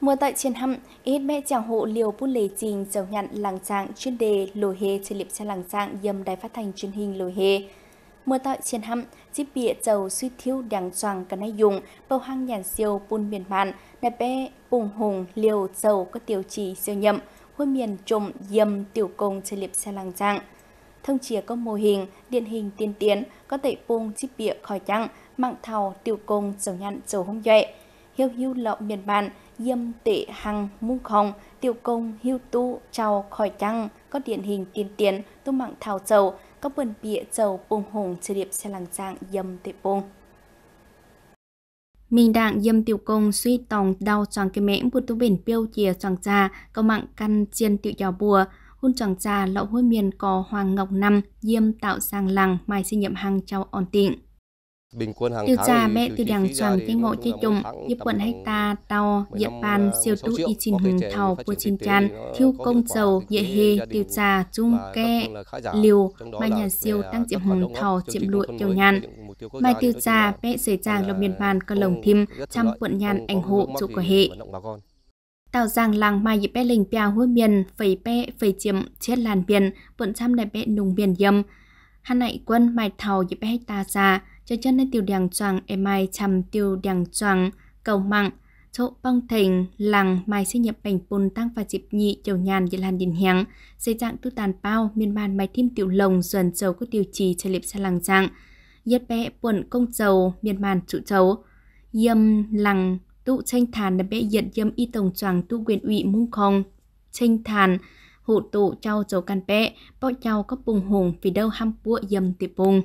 mưa tại triển hăm, ít mẹ chàng hộ liều bút lề trình chồng nhận làng trạng chuyên đề lồi hề trên liệp cha làng trạng dầm đài phát thanh truyền hình lồi hề. mưa tại triển hăm, chiếc bịa dầu suy thiếu đáng choàng cả nay dùng, bầu hang nhàn siêu bùn miền mạn, nạp bé bùng hùng liều dầu có tiêu chí siêu nhậm, hôi miền trộm dầm tiểu công trên liệp xe làng trạng. Thông chìa có mô hình, điện hình tiên tiến, có tẩy bông chiếc bịa khỏi trăng, mạng thảo tiểu công chồng nhận dầu hông duệ. Hiêu hiu lọ miền mạn, dâm tệ hằng mung khòng tiêu công hưu tu trao khỏi trăng có điển hình tiền tiền tu mạng thảo dầu có vườn bịa dầu bùng hùng chưa điệp xe làng trạng dâm tệ bùng mình đạng dâm tiểu công suy tòng đau choàng cái mẽm của tu biển piêu chìa choàng trà có mạng căn chiên tiểu giò bùa hôn choàng trà lậu hôi miền cò hoàng ngọc năm diêm tạo sang làng mai sinh nhậm hàng trao ổn tịnh Tiêu cha mẹ từ đằng chẳng tới ngộ chế chung, giúp quận ta tàu, dịp bàn, ờ, siêu tú y chín hùng thảo của chín chan, thiêu công dầu, dễ hề, tiêu cha chung kê, liều, mà nhà siêu tăng diệm hùng thảo chiếm lụi tiêu nhàn. Mai tiêu cha mẹ xảy tràng lòng miền bàn cơ lồng thim, chăm quận nhàn ảnh hộ chủ của hệ. Tào rằng làng mai dịp bé linh piao hứa miền, phẩy bé, phẩy chiếm, chết làn biển, vẫn chăm đại bé nùng biển dâm. Hắn nại quân mai thảo dịp bé ta già cho chân nên tiêu đàng choàng em mai chằm tiêu đàng choàng cầu mặng chỗ bong thành lằng mai sinh nhập bành bùn tăng và dịp nhị chiều nhàn dị lan điền hẹng xây dạng tư tàn bao miên man mai thêm tiểu lồng dần dầu có tiêu trì cho liệp xa làng dạng yết bé buồn công dầu miên man trụ dầu yêm lằng tụ tranh thàn là bé diện yêm y tổng choàng tu quyền ủy mung khong tranh thàn hộ tụ trao dầu can bé bọ trao có bùng hùng vì đâu ham bụa yêm tiệp bùng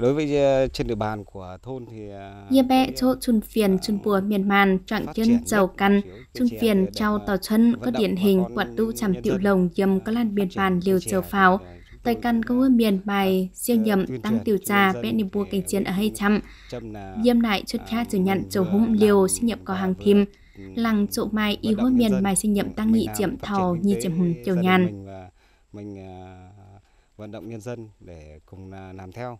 đối với ờ, trên địa bàn của thôn thì Ye bẹ chỗ chun phiền chun bùa ờ, miền màn trạng chân giàu căn chun phiền trao tàu chân có điển hình quận tu trầm tiểu lồng dầm có lan biên bàn liều chờ pháo tới căn có ờ, hơi miền bài riêng nhầm à, ừ, tăng tiểu trà bé niệm bùa cảnh chiến ở hay chăm dâm lại chút khá chữ nhận chỗ hung liều sinh nhập có hàng thìm lằng chỗ mai y hối miền mai sinh nhậm tăng nghị chiệm thò nhi chiệm hùng chiều nhàn mình vận động nhân dân để cùng làm theo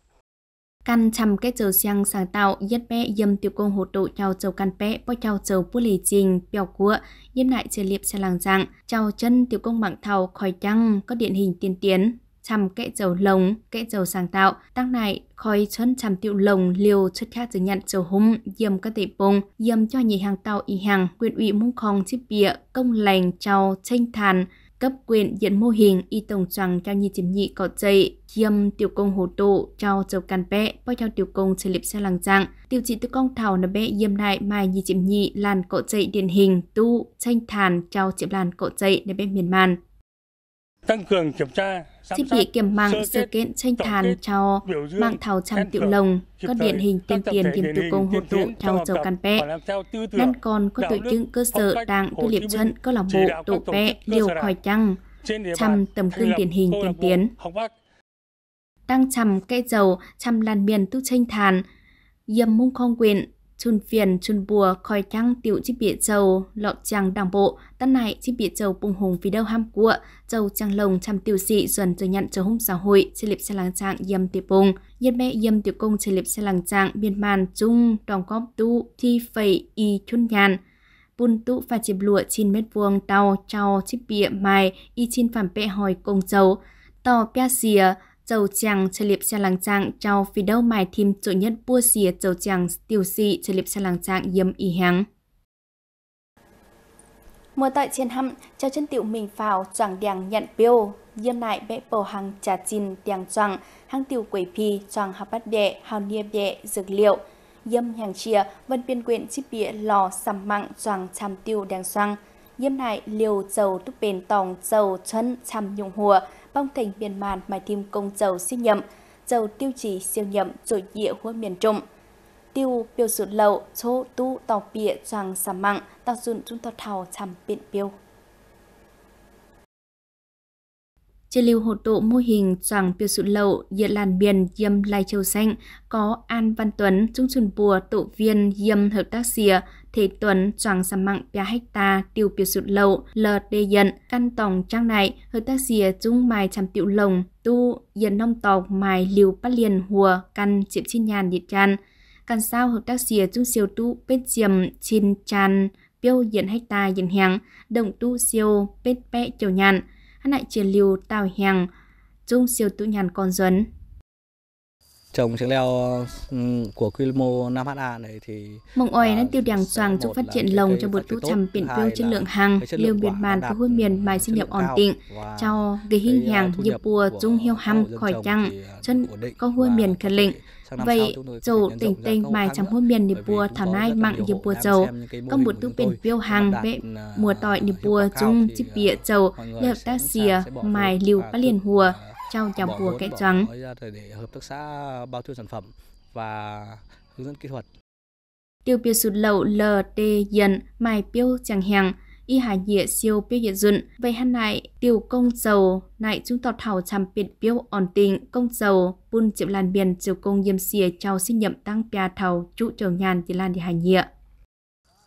Căn chăm cái chờ sang sáng tạo yết bé yếm tiểu công hột độ chào chầu căn bé bao chào chầu bút lì trình bèo cua yếm lại chơi liệp xe làng dạng chào chân tiểu công mạng thầu khỏi chăng có điện hình tiên tiến chăm kẽ dầu lồng kẽ dầu sáng tạo tăng này khói chân chăm tiểu lồng liều chất khác chứng nhận dầu hung yếm các tỷ bông yếm cho nhị hàng tàu y hàng quyền ủy mông khong chip bịa công lành chào tranh thàn cấp quyền diện mô hình y tổng rằng cao nhi chiếm nhị có dậy chiêm tiểu công hồ tụ trao châu can bé bao trao tiểu công sẽ lịp xe làng dạng tiêu chí tư công thảo là bé yêm lại mai nhi chiếm nhị làn cọ dậy điển hình tu tranh thàn trao chiếm làn cọ dậy để bé miền màn tăng cường kiểm tra thiết bị kiểm mạng sự kiện tranh thàn cho mạng thảo trăm tiểu lồng có điển hình tiên tiền điểm tử công hội tụ theo dầu căn bẹ nên còn có tổ chức cơ sở đảng tư liệp trận câu lạc bộ tổ bẹ liều khỏi chăng, chăm tầm cương điển hình tiên tiến tăng trầm cây dầu chăm lan miền tu tranh thàn dầm mung không quyền chun phiền chun bùa khói trăng tiểu chi bịa châu lọt chàng đảng bộ tân này chi bịa châu bùng hùng vì đâu ham cua châu chàng lồng chăm tiểu sĩ dần rồi nhận châu hôm xã hội chi liệp xe làng trạng yêm tiệp bùng yết mẹ yêm tiểu công chi liệp xe làng trạng biên màn chung đồng góp tu thi phẩy y chun nhàn bun tụ và chìm lụa chín mét vuông tàu trao chi bịa mài y chín phản bệ hỏi công châu tàu pia xìa châu chàng chơi liệp xe làng trạng trao phi đâu mài thêm chỗ nhất bua xìa châu chàng tiêu xị chơi liệp xe làng trạng yếm y hàng. Mùa tại trên hăm, trao chân tiểu mình phào choàng đèng nhận biêu, yếm lại bệ bầu hàng trà chín đèng choàng, hàng tiểu quỷ phi choàng hạt bát bệ, hào nia bệ, dược liệu, yếm hàng chia, vân biên quyện chip bịa lò sầm mặn, choàng chàm tiêu đèng xoang, yếm lại liều dầu túc bền tòng dầu chân chàm nhung hùa, bong thành miền màn mà thêm công dầu siêu nhậm, dầu tiêu chí siêu nhậm rồi địa hua miền trung. Tiêu biểu sụt lậu, số tu tàu bịa tràng xà mặng, tạo dùn trung tàu thảo chằm biện biêu. Trên lưu hồ tộ mô hình chẳng biểu sụn lậu, dịa làn biển dâm lai châu xanh, có An Văn Tuấn, Trung Trần Bùa, tụ viên dâm hợp tác xìa, Thế Tuấn, chẳng xà mạng bia hecta tiêu biểu sụn lậu, lờ đê dận, căn tổng trang này, hợp tác xìa trung mài chằm tiệu lồng, tu, dần nông tộc mài liều bắt liền hùa, căn chiếm chi nhàn nhiệt tràn. Căn sao hợp tác xìa trung siêu tu, bên chiềm, trên tràn, biểu diện hecta diện hàng, động tu siêu, bên pẹ chiều nhàn hắn lại chia lưu tao hèng dung siêu tự nhàn con duấn trồng chanh leo ừ, của quy mô 5 ha này thì mong oi nên à, tiêu đảng xoàng giúp phát triển lồng cho bột tu chằm biển tiêu chất lượng hàng liều biển màn có hôn miền mài sinh nhập ổn định cho ghi hình hàng dịp bùa dung hiêu hăm khỏi chăng chân có hôn miền cần lịnh vậy dầu tỉnh tênh mài chẳng hôn miền nịp bùa thảo nai mặn dịp bùa dầu có bột tu biển tiêu hàng vệ à, mùa tỏi nịp bùa dung chip bịa dầu liệu ta xìa mài liều bắt liền hùa trong dòng vua cây choáng để hợp tác xã bao tiêu sản phẩm và hướng dẫn kỹ thuật. Tiêu biểu sụt lậu LT dần mai tiêu chẳng hàng y hà dịa siêu biểu hiện dụng về hắn lại tiêu công dầu này chúng tọt thảo chăm biệt biểu ổn định công dầu buôn triệu lan biển triệu công diêm xìa trao xin nhậm tăng pia thảo trụ trường nhàn chỉ lan đi hà dịa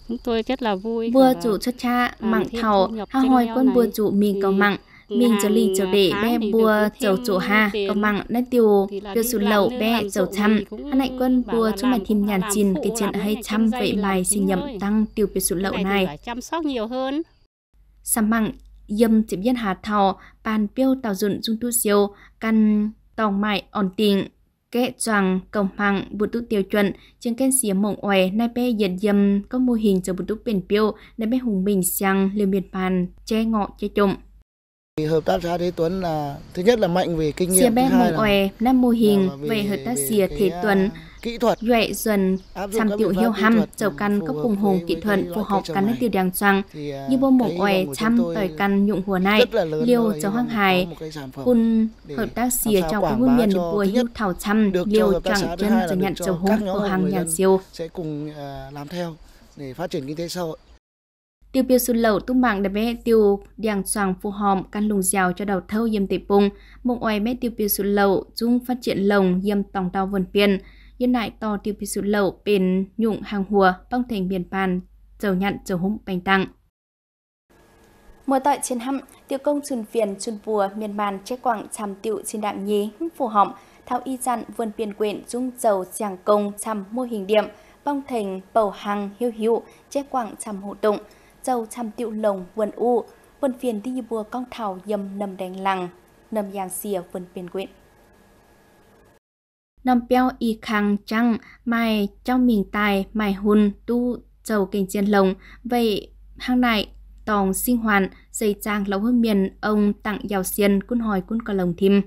chúng tôi rất là vui vừa chủ xuất cha mặn thảo hà hồi quân vừa chủ mình cầu mặn mình cho lì cho để bé bùa chầu chỗ ha có mặng nét tiêu tiêu sụt lậu bé chầu chăm hắn lại quân bùa cho mày thêm nhàn chìn cái chuyện hay chăm vậy mày xin nhậm tăng tiêu tiêu sụt lậu này chăm sóc nhiều hơn xăm mặng dâm chỉ biết hà thọ bàn piêu tàu dụng dung tu siêu căn tòng mại ổn tình kẽ tròn cổng mạng bút tu tiêu chuẩn trên kênh xía mộng oè nay bé dần dầm có mô hình cho bút tu biển piêu nay bé hùng mình sang liều miệt bàn che ngọ che trộm Hợp tác xã Thế Tuấn là thứ nhất là mạnh về kinh nghiệm. Xìa bên mong oè, năm mô hình dạ, về hợp tác xìa Thế Tuấn, à, kỹ thuật duệ dần sam tiểu hiêu hăm chầu căn các cùng hùng kỹ thuật phù hợp căn nước tiêu đàng choang à, như bô mổ oè chăm tỏi căn nhụng hùa này liêu cho hoang hài cun hợp tác xìa cho các nguyên miền được hiệu thảo chăm liêu chẳng chân cho nhận chầu hùng của hàng nhà siêu sẽ cùng à, làm theo để phát triển kinh tế xã hội tiêu biểu xuân lẩu tung mạng đầm bé tiêu điàng xoàng phù hòm căn lùng dẻo cho đầu thâu yêm tệ bùng mộng oai mét tiêu biểu xuân lẩu dung phát triển lồng yêm tòng đau vườn biên nhân lại to tiêu biểu xuân lẩu bền nhụng hàng hùa băng thành biển bàn dầu nhặn dầu húng bành tặng Mùa tội trên hăm, tiêu công trùn phiền trùn bùa miền bàn che quảng chàm tiệu trên đạng nhí phù hỏng thao y dặn vườn biển quyện dung dầu chàng công chằm mô hình điểm bong thành bầu hàng hiu hiu che quảng chằm hộ tụng châu chăm tiệu lồng vườn u vườn phiền đi bùa cong thảo dầm nầm đánh lằng nầm giang xìa vườn phiền quyện nầm peo y khang trăng mai trong miền tài mai hùn tu châu kinh chiên lồng vậy hang này tòng sinh hoàn dây trang lâu hơn miền ông tặng giàu xiên quân hỏi quân cờ lồng thìm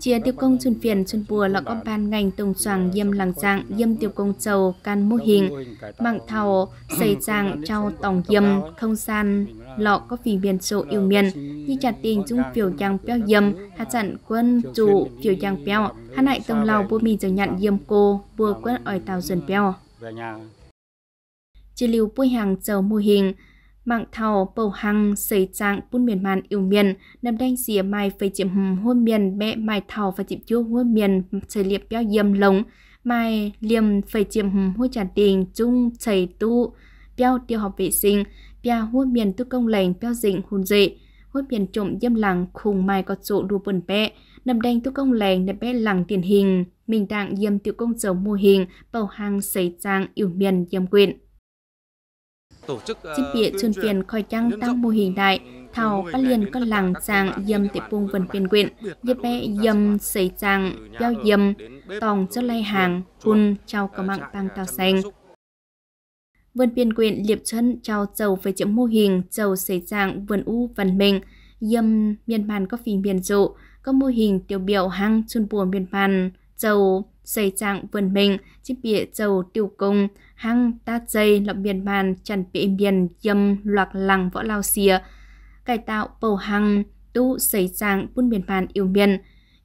Chia tiêu công chuyên phiền chuyên bùa là có ban ngành tổng soàng dâm làng dạng dâm tiêu công trầu can mô hình mạng thầu xây dạng trao tổng dâm không gian lọ có phì miền sổ yêu miền như chặt tiền chung phiểu giang béo dâm hạ trận quân chủ phiểu giang béo hạ lại tổng lao bố mì giờ nhận dâm cô bùa quân ỏi tàu dần béo. Chia lưu bôi hàng trầu mô hình mạng thầu bầu hằng xây trạng bún miền màn yêu miền nằm đánh dìa mai phải chiếm hôn miền bẹ mai thầu và chìm chua hôn miền trời liệp béo diêm lồng mai liềm phải chiếm hôn trả đình chung chảy tu béo tiêu học vệ sinh bia hôn miền tu công lành béo dịnh hôn dị hôn miền trộm diêm làng khùng mai có chỗ đu bẩn bẹ nằm đánh tu công lành nằm bẹ làng tiền hình mình đặng diêm tiểu công dầu mô hình bầu hằng xây trạng yêu miền diêm quyện Chiếc bịa chuyên viên coi chăng tăng mô hình đại, thảo các liền có làng chàng dầm tiếp vùng vần phiền quyện, dịp bè dầm xây chàng, giao dầm, tòng cho lai hàng, hun trao có mạng tăng tàu xanh. Vườn biên quyện liệp chân trao dầu về chiếm mô hình dầu xây dạng vườn u văn minh, dầm miền bàn có phí biên dụ, có mô hình tiêu biểu hang chun buồn miền bàn, châu xây trạng vườn mình chiếc bìa châu tiêu công hăng ta dây lọc biển bàn chẳng bị biển dâm loạt lằng võ lao xìa cải tạo bầu hăng tu xây trạng buôn biển bàn yêu miền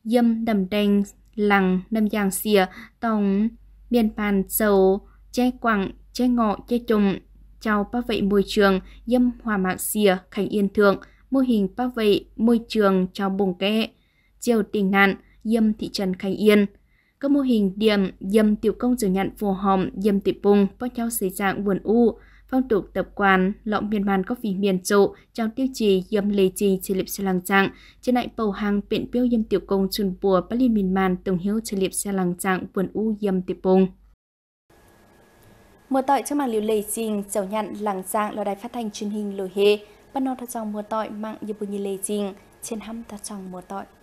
dâm đầm đen lằng đầm giang xìa tổng biển bàn châu che quặng che ngọ che trùng chào bảo vệ môi trường dâm hòa mạng xìa khánh yên thượng mô hình bảo vệ môi trường trao bùng kẽ chiều tình nạn dâm thị trấn khánh yên các mô hình điểm dâm tiểu công chủ nhận phù hòm dâm tiểu bùng bao nhau xây dạng vườn u, phong tục tập quán lộng miền man có vì miền trụ trong tiêu chí dâm lê trì trên liệp xe lăng trạng trên lại bầu hàng biện biêu dâm tiểu công chun bùa bắc liên miền man tổng hiếu trên liệp xe lăng trạng vườn u dâm tiểu bùng mưa tỏi cho màn liều lê trình dầu nhặn làng trạng là đài phát thanh truyền hình lồi hệ bắt non thật dòng mưa tỏi mạng như bù như lê trình trên hăm thật dòng mưa tỏi